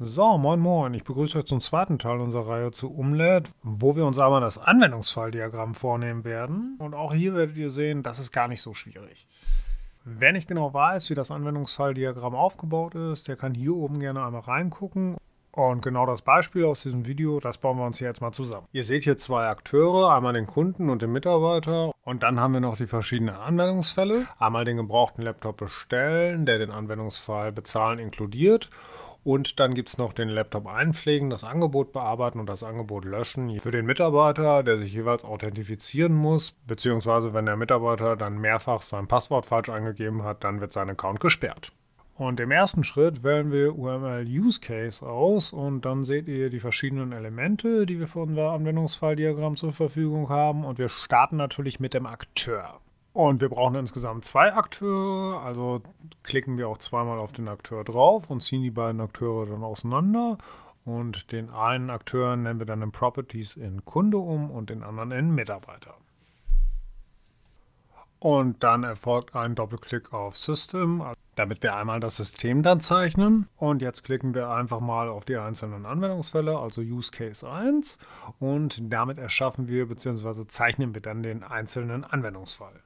So, moin moin, ich begrüße euch zum zweiten Teil unserer Reihe zu Umlet, wo wir uns einmal das Anwendungsfalldiagramm vornehmen werden. Und auch hier werdet ihr sehen, das ist gar nicht so schwierig. Wer nicht genau weiß, wie das Anwendungsfalldiagramm aufgebaut ist, der kann hier oben gerne einmal reingucken. Und genau das Beispiel aus diesem Video, das bauen wir uns hier jetzt mal zusammen. Ihr seht hier zwei Akteure, einmal den Kunden und den Mitarbeiter. Und dann haben wir noch die verschiedenen Anwendungsfälle. Einmal den gebrauchten Laptop bestellen, der den Anwendungsfall bezahlen inkludiert und dann gibt es noch den Laptop einpflegen, das Angebot bearbeiten und das Angebot löschen für den Mitarbeiter, der sich jeweils authentifizieren muss, beziehungsweise wenn der Mitarbeiter dann mehrfach sein Passwort falsch eingegeben hat, dann wird sein Account gesperrt. Und im ersten Schritt wählen wir UML Use Case aus und dann seht ihr die verschiedenen Elemente, die wir für unser Anwendungsfalldiagramm zur Verfügung haben und wir starten natürlich mit dem Akteur. Und wir brauchen insgesamt zwei Akteure, also klicken wir auch zweimal auf den Akteur drauf und ziehen die beiden Akteure dann auseinander. Und den einen Akteur nennen wir dann in Properties in Kunde um und den anderen in Mitarbeiter. Und dann erfolgt ein Doppelklick auf System, damit wir einmal das System dann zeichnen. Und jetzt klicken wir einfach mal auf die einzelnen Anwendungsfälle, also Use Case 1. Und damit erschaffen wir bzw. zeichnen wir dann den einzelnen Anwendungsfall.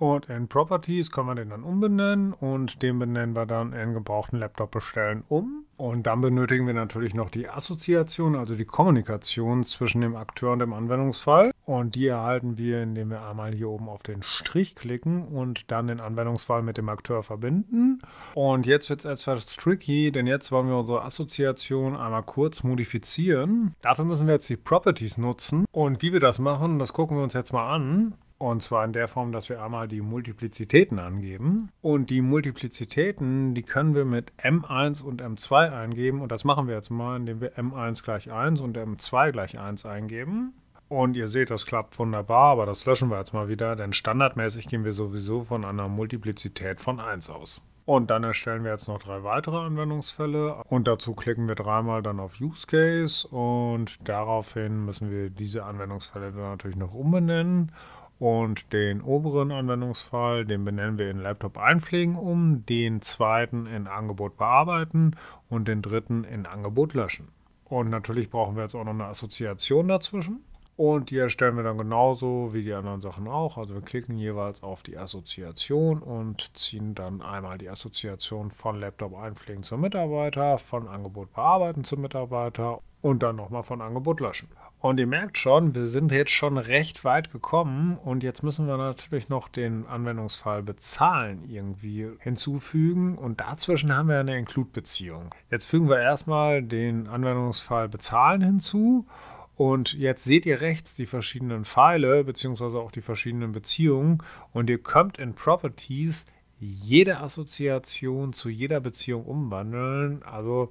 Und in Properties können wir den dann umbenennen und den benennen wir dann in gebrauchten Laptop bestellen um. Und dann benötigen wir natürlich noch die Assoziation, also die Kommunikation zwischen dem Akteur und dem Anwendungsfall. Und die erhalten wir, indem wir einmal hier oben auf den Strich klicken und dann den Anwendungsfall mit dem Akteur verbinden. Und jetzt wird es etwas tricky, denn jetzt wollen wir unsere Assoziation einmal kurz modifizieren. Dafür müssen wir jetzt die Properties nutzen. Und wie wir das machen, das gucken wir uns jetzt mal an. Und zwar in der Form, dass wir einmal die Multiplizitäten angeben. Und die Multiplizitäten, die können wir mit m1 und m2 eingeben. Und das machen wir jetzt mal, indem wir m1 gleich 1 und m2 gleich 1 eingeben. Und ihr seht, das klappt wunderbar, aber das löschen wir jetzt mal wieder, denn standardmäßig gehen wir sowieso von einer Multiplizität von 1 aus. Und dann erstellen wir jetzt noch drei weitere Anwendungsfälle und dazu klicken wir dreimal dann auf Use Case und daraufhin müssen wir diese Anwendungsfälle dann natürlich noch umbenennen und den oberen Anwendungsfall, den benennen wir in Laptop einpflegen um, den zweiten in Angebot bearbeiten und den dritten in Angebot löschen. Und natürlich brauchen wir jetzt auch noch eine Assoziation dazwischen. Und die erstellen wir dann genauso wie die anderen Sachen auch. Also wir klicken jeweils auf die Assoziation und ziehen dann einmal die Assoziation von Laptop einpflegen zum Mitarbeiter, von Angebot bearbeiten zum Mitarbeiter und dann nochmal von Angebot löschen. Und ihr merkt schon, wir sind jetzt schon recht weit gekommen und jetzt müssen wir natürlich noch den Anwendungsfall bezahlen irgendwie hinzufügen und dazwischen haben wir eine Include-Beziehung. Jetzt fügen wir erstmal den Anwendungsfall bezahlen hinzu und jetzt seht ihr rechts die verschiedenen Pfeile beziehungsweise auch die verschiedenen Beziehungen und ihr könnt in Properties jede Assoziation zu jeder Beziehung umwandeln. Also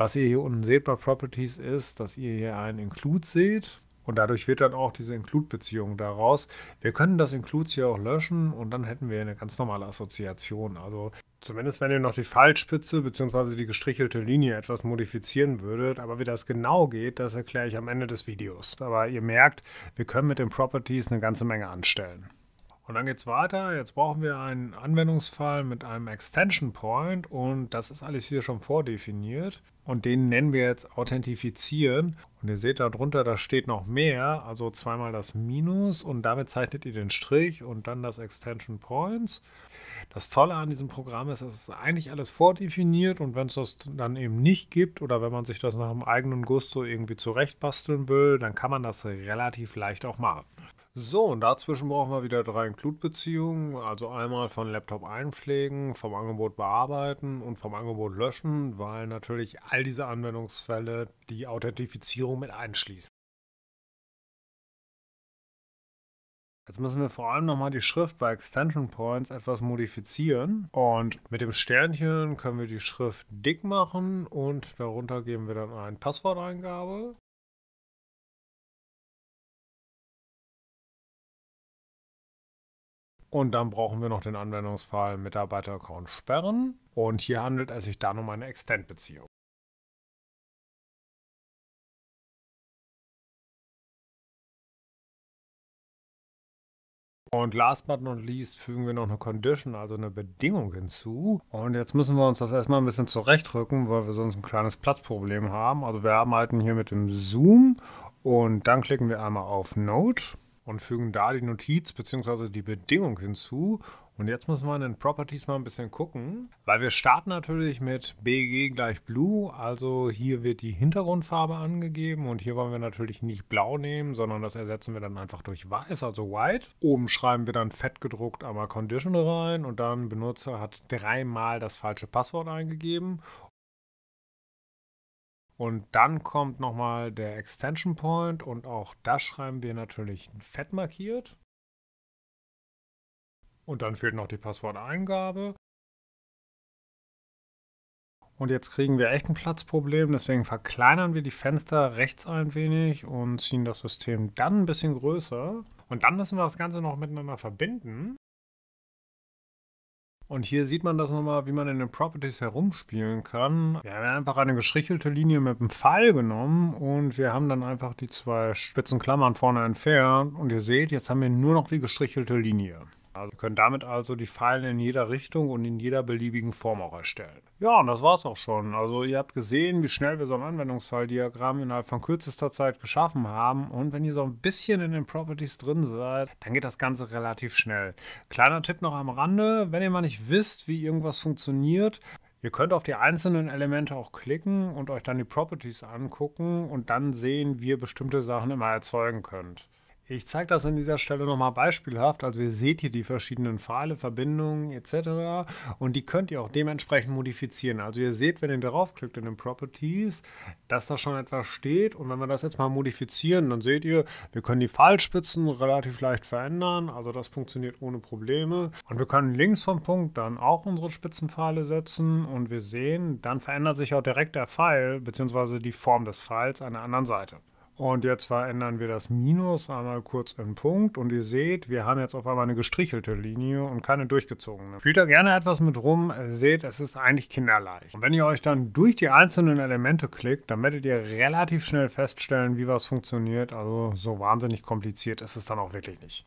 was ihr hier unten seht bei Properties ist, dass ihr hier ein Include seht. Und dadurch wird dann auch diese Include-Beziehung daraus. Wir können das Includes hier auch löschen und dann hätten wir eine ganz normale Assoziation. Also zumindest wenn ihr noch die Fallspitze bzw. die gestrichelte Linie etwas modifizieren würdet. Aber wie das genau geht, das erkläre ich am Ende des Videos. Aber ihr merkt, wir können mit den Properties eine ganze Menge anstellen. Und dann geht es weiter. Jetzt brauchen wir einen Anwendungsfall mit einem Extension Point und das ist alles hier schon vordefiniert. Und den nennen wir jetzt Authentifizieren. Und ihr seht darunter, da steht noch mehr, also zweimal das Minus und damit zeichnet ihr den Strich und dann das Extension Points. Das Tolle an diesem Programm ist, es ist eigentlich alles vordefiniert und wenn es das dann eben nicht gibt oder wenn man sich das nach dem eigenen Gusto irgendwie zurechtbasteln will, dann kann man das relativ leicht auch machen. So, und dazwischen brauchen wir wieder drei Include-Beziehungen, also einmal von Laptop einpflegen, vom Angebot bearbeiten und vom Angebot löschen, weil natürlich all diese Anwendungsfälle die Authentifizierung mit einschließen. Jetzt müssen wir vor allem nochmal die Schrift bei Extension Points etwas modifizieren. Und mit dem Sternchen können wir die Schrift dick machen und darunter geben wir dann eine Passworteingabe. Und dann brauchen wir noch den Anwendungsfall Mitarbeiter-Account sperren. Und hier handelt es sich dann um eine Extend-Beziehung. Und last but not least fügen wir noch eine Condition, also eine Bedingung hinzu. Und jetzt müssen wir uns das erstmal ein bisschen zurechtrücken, weil wir sonst ein kleines Platzproblem haben. Also wir arbeiten hier mit dem Zoom und dann klicken wir einmal auf Note und fügen da die Notiz bzw. die Bedingung hinzu. Und jetzt muss man in Properties mal ein bisschen gucken, weil wir starten natürlich mit BG gleich Blue. Also hier wird die Hintergrundfarbe angegeben und hier wollen wir natürlich nicht Blau nehmen, sondern das ersetzen wir dann einfach durch Weiß, also White. Oben schreiben wir dann fett gedruckt einmal Condition rein und dann Benutzer hat dreimal das falsche Passwort eingegeben und dann kommt nochmal der Extension Point und auch das schreiben wir natürlich fett markiert. Und dann fehlt noch die Passworteingabe. Und jetzt kriegen wir echt ein Platzproblem, deswegen verkleinern wir die Fenster rechts ein wenig und ziehen das System dann ein bisschen größer. Und dann müssen wir das Ganze noch miteinander verbinden. Und hier sieht man das nochmal, wie man in den Properties herumspielen kann. Wir haben einfach eine gestrichelte Linie mit einem Pfeil genommen und wir haben dann einfach die zwei spitzen Klammern vorne entfernt. Und ihr seht, jetzt haben wir nur noch die gestrichelte Linie. Also wir können damit also die Pfeilen in jeder Richtung und in jeder beliebigen Form auch erstellen. Ja, und das war's auch schon. Also ihr habt gesehen, wie schnell wir so ein Anwendungsfalldiagramm innerhalb von kürzester Zeit geschaffen haben. Und wenn ihr so ein bisschen in den Properties drin seid, dann geht das Ganze relativ schnell. Kleiner Tipp noch am Rande, wenn ihr mal nicht wisst, wie irgendwas funktioniert, Ihr könnt auf die einzelnen Elemente auch klicken und euch dann die Properties angucken und dann sehen, wie ihr bestimmte Sachen immer erzeugen könnt. Ich zeige das an dieser Stelle nochmal beispielhaft. Also ihr seht hier die verschiedenen Pfeile, Verbindungen etc. Und die könnt ihr auch dementsprechend modifizieren. Also ihr seht, wenn ihr darauf klickt in den Properties, dass da schon etwas steht. Und wenn wir das jetzt mal modifizieren, dann seht ihr, wir können die Pfeilspitzen relativ leicht verändern. Also das funktioniert ohne Probleme. Und wir können links vom Punkt dann auch unsere Spitzenpfeile setzen. Und wir sehen, dann verändert sich auch direkt der Pfeil bzw. die Form des Pfeils an der anderen Seite. Und jetzt verändern wir das Minus einmal kurz in Punkt. Und ihr seht, wir haben jetzt auf einmal eine gestrichelte Linie und keine durchgezogene. Spielt da gerne etwas mit rum. Ihr seht, es ist eigentlich kinderleicht. Und wenn ihr euch dann durch die einzelnen Elemente klickt, dann werdet ihr relativ schnell feststellen, wie was funktioniert. Also so wahnsinnig kompliziert ist es dann auch wirklich nicht.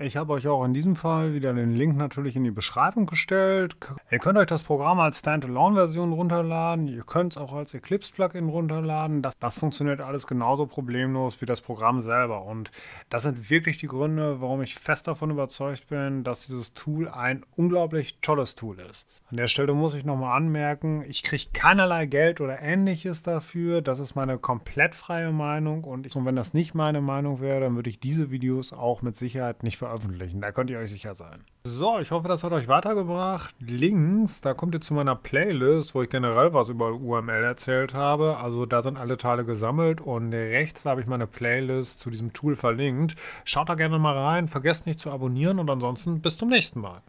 Ich habe euch auch in diesem Fall wieder den Link natürlich in die Beschreibung gestellt. Ihr könnt euch das Programm als Standalone-Version runterladen. Ihr könnt es auch als Eclipse-Plugin runterladen. Das, das, funktioniert alles genauso problemlos wie das Programm selber. Und das sind wirklich die Gründe, warum ich fest davon überzeugt bin, dass dieses Tool ein unglaublich tolles Tool ist. An der Stelle muss ich nochmal anmerken, ich kriege keinerlei Geld oder ähnliches dafür. Das ist meine komplett freie Meinung. Und, ich, und wenn das nicht meine Meinung wäre, dann würde ich diese Videos auch mit Sicherheit nicht veröffentlichen veröffentlichen. Da könnt ihr euch sicher sein. So, ich hoffe, das hat euch weitergebracht. Links, da kommt ihr zu meiner Playlist, wo ich generell was über UML erzählt habe. Also da sind alle Teile gesammelt und rechts habe ich meine Playlist zu diesem Tool verlinkt. Schaut da gerne mal rein, vergesst nicht zu abonnieren und ansonsten bis zum nächsten Mal.